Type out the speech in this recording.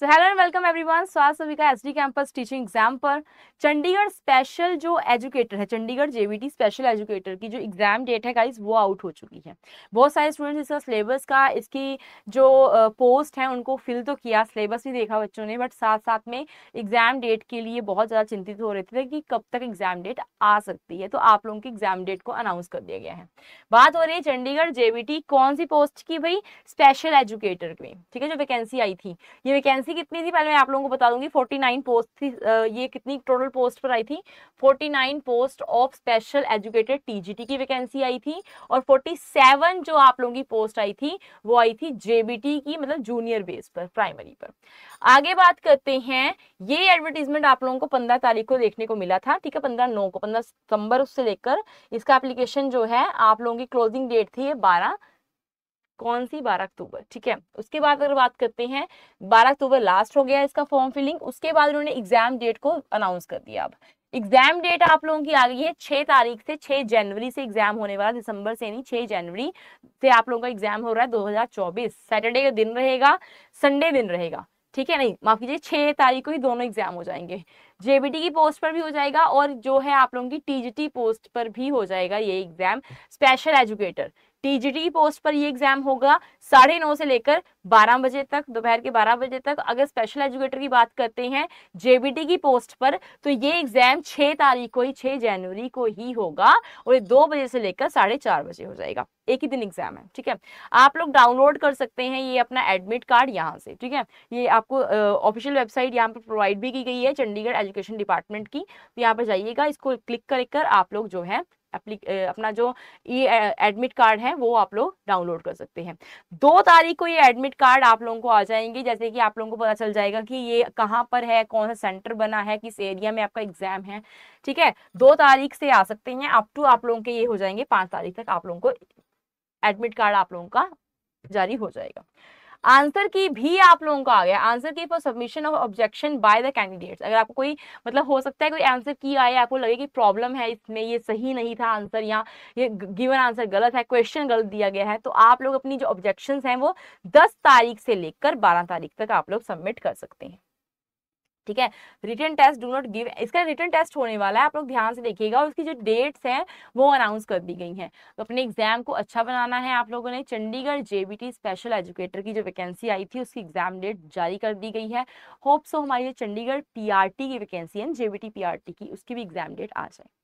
so hello and welcome everyone स्वास्थ्य सभी का एसडी कैंपस टीचिंग एग्जाम पर चंडीगढ़ स्पेशल जो एजुकेटर है चंडीगढ़ जेवीटी स्पेशल एजुकेटर की जो एग्जाम डेट है गाइस वो आउट हो चुकी है बहुत सारे स्टूडेंट्स इसका सिलेबस का इसकी जो पोस्ट है उनको फिल तो किया सिलेबस भी देखा बच्चों ने बट साथ साथ में एग्जाम डेट के लिए बहुत ज़्यादा चिंतित हो रहे थे कि कब तक एग्जाम डेट आ सकती है तो आप लोगों की एग्जाम डेट को अनाउंस कर दिया गया है बात हो रही है चंडीगढ़ जेवीटी कौन सी पोस्ट की भाई स्पेशल एजुकेटर की ठीक है जो वैकेंसी आई थी ये वैकेंसी वैकेंसी कितनी थी पहले मैं आप लोगों को बता दूंगी 49 पोस्ट थी ये कितनी टोटल पोस्ट पर आई थी 49 post of special educated TGT की वैकेंसी आई थी और 47 जो आप लोगों की पोस्ट आई थी वो आई थी जेबीटी की मतलब जूनियर बेस पर प्राइमरी पर आगे बात करते हैं ये एडवर्टीजमेंट आप लोगों को पंद्रह तारीख को देखने को मिला था ठीक है पंद्रह नौ को पंद्रह सितंबर उससे लेकर इसका एप्लीकेशन जो है आप लोगों की क्लोजिंग डेट थी बारह कौन सी बारह अक्टूबर ठीक है उसके बाद अगर बात करते हैं बारह अक्टूबर लास्ट हो गया इसका फॉर्म फिलिंग उसके बाद उन्होंने एग्जाम डेट को अनाउंस कर दिया अब एग्जाम डेट आप लोगों की आ गई है छह तारीख से छह जनवरी से एग्जाम होने वाला दिसंबर से नहीं छह जनवरी से आप लोगों का एग्जाम हो रहा है 2024 सैटरडे का दिन रहेगा संडे दिन रहेगा ठीक है नहीं माफ कीजिए छह तारीख को ही दोनों एग्जाम हो जाएंगे जेबीटी की पोस्ट पर भी हो जाएगा और जो है आप लोगों की टीजीटी पोस्ट पर भी हो जाएगा ये exam special educator TGT post पर ये एग्जाम होगा साढ़े नौ से लेकर बारह बजे तक दोपहर के बारह बजे तक अगर स्पेशल एजुकेटर की बात करते हैं जेबीटी की पोस्ट पर तो ये एग्जाम छह तारीख को ही छह जनवरी को ही होगा और ये दो बजे से लेकर साढ़े चार बजे हो जाएगा एक ही दिन एग्जाम है ठीक है आप लोग डाउनलोड कर सकते हैं ये अपना एडमिट कार्ड यहाँ से ठीक है ये आपको ऑफिशियल वेबसाइट यहाँ पर प्रोवाइड भी की गई है चंडीगढ़ एजुकेशन डिपार्टमेंट की तो यहाँ पर जाइएगा इसको क्लिक कर आप लोग जो है अपना जो ई एडमिट कार्ड है वो आप लोग डाउनलोड कर सकते हैं दो तारीख को ये एडमिट कार्ड आप लोगों को आ जाएंगे जैसे कि आप लोगों को पता चल जाएगा कि ये कहाँ पर है कौन सा सेंटर बना है किस एरिया में आपका एग्जाम है ठीक है दो तारीख से आ सकते हैं अप टू आप लोगों के ये हो जाएंगे पांच तारीख तक आप लोगों को एडमिट कार्ड आप लोगों का जारी हो जाएगा आंसर की भी आप लोगों को आ गया answer key for submission of objection by the candidates अगर आपको कोई मतलब हो सकता है कोई आंसर की आए आपको लगे कि प्रॉब्लम है इसमें ये सही नहीं था आंसर या ये गिवन आंसर गलत है क्वेश्चन गलत दिया गया है तो आप लोग अपनी जो ऑब्जेक्शन हैं वो दस तारीख से लेकर बारह तारीख तक आप लोग सबमिट कर सकते हैं ठीक है written test do not give इसका रिटर्न टेस्ट होने वाला है आप लोग ध्यान से देखिएगा और उसकी जो डेट्स हैं वो अनाउंस कर दी गई हैं तो अपने एग्जाम को अच्छा बनाना है आप लोगों ने चंडीगढ़ जेबीटी स्पेशल एजुकेटर की जो वैकेंसी आई थी उसकी एग्जाम डेट जारी कर दी गई है होप सो हमारी जो चंडीगढ़ पी की वैकेंसी है जेबीटी पी की उसकी भी एग्जाम डेट आ जाए